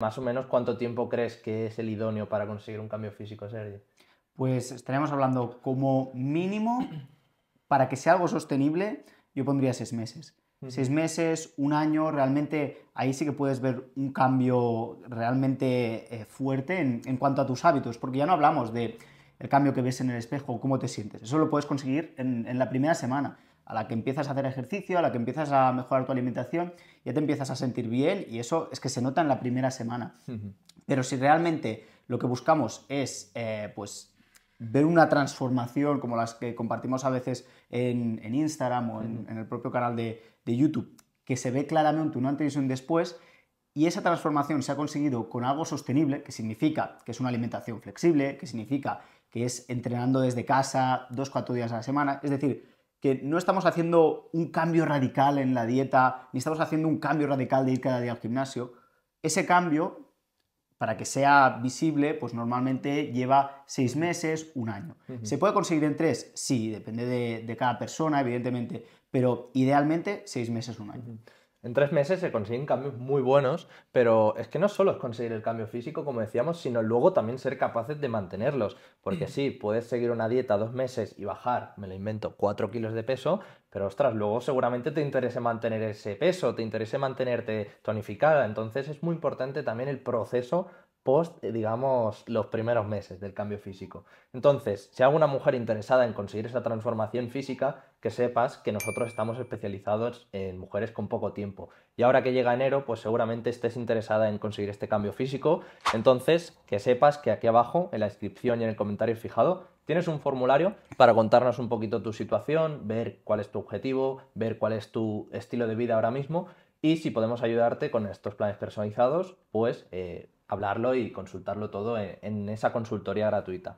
Más o menos, ¿cuánto tiempo crees que es el idóneo para conseguir un cambio físico, Sergio? Pues estaríamos hablando como mínimo, para que sea algo sostenible, yo pondría seis meses. Seis meses, un año, realmente ahí sí que puedes ver un cambio realmente eh, fuerte en, cuanto a tus hábitos, porque ya no hablamos de el cambio que ves en el espejo, o cómo te sientes. Eso lo puedes conseguir en la primera semana a la que empiezas a hacer ejercicio, a la que empiezas a mejorar tu alimentación, ya te empiezas a sentir bien y eso es que se nota en la primera semana. Pero si realmente lo que buscamos es eh, pues, ver una transformación como las que compartimos a veces en, Instagram o en, el propio canal de, YouTube, que se ve claramente un antes y un después, y esa transformación se ha conseguido con algo sostenible, que significa que es una alimentación flexible, que significa que es entrenando desde casa dos, cuatro días a la semana, es decir, que no estamos haciendo un cambio radical en la dieta, ni estamos haciendo un cambio radical de ir cada día al gimnasio. Ese cambio, para que sea visible, pues normalmente lleva seis meses, un año. ¿Se puede conseguir en tres? Sí, depende de, cada persona, evidentemente, pero idealmente seis meses, un año. En tres meses se consiguen cambios muy buenos, pero es que no solo es conseguir el cambio físico, como decíamos, sino luego también ser capaces de mantenerlos. Porque mm. sí, puedes seguir una dieta dos meses y bajar, me lo invento, cuatro kilos de peso, pero ostras, luego seguramente te interese mantener ese peso, te interese mantenerte tonificada. Entonces es muy importante también el proceso eh, digamos, los primeros meses del cambio físico. Entonces, si hay alguna mujer interesada en conseguir esa transformación física, que sepas que nosotros estamos especializados en mujeres con poco tiempo. Y ahora que llega enero, pues seguramente estés interesada en conseguir este cambio físico. Entonces, que sepas que aquí abajo, en la descripción y en el comentario fijado, tienes un formulario para contarnos un poquito tu situación, ver cuál es tu objetivo, ver cuál es tu estilo de vida ahora mismo y si podemos ayudarte con estos planes personalizados, pues... Eh, hablarlo y consultarlo todo en, esa consultoría gratuita.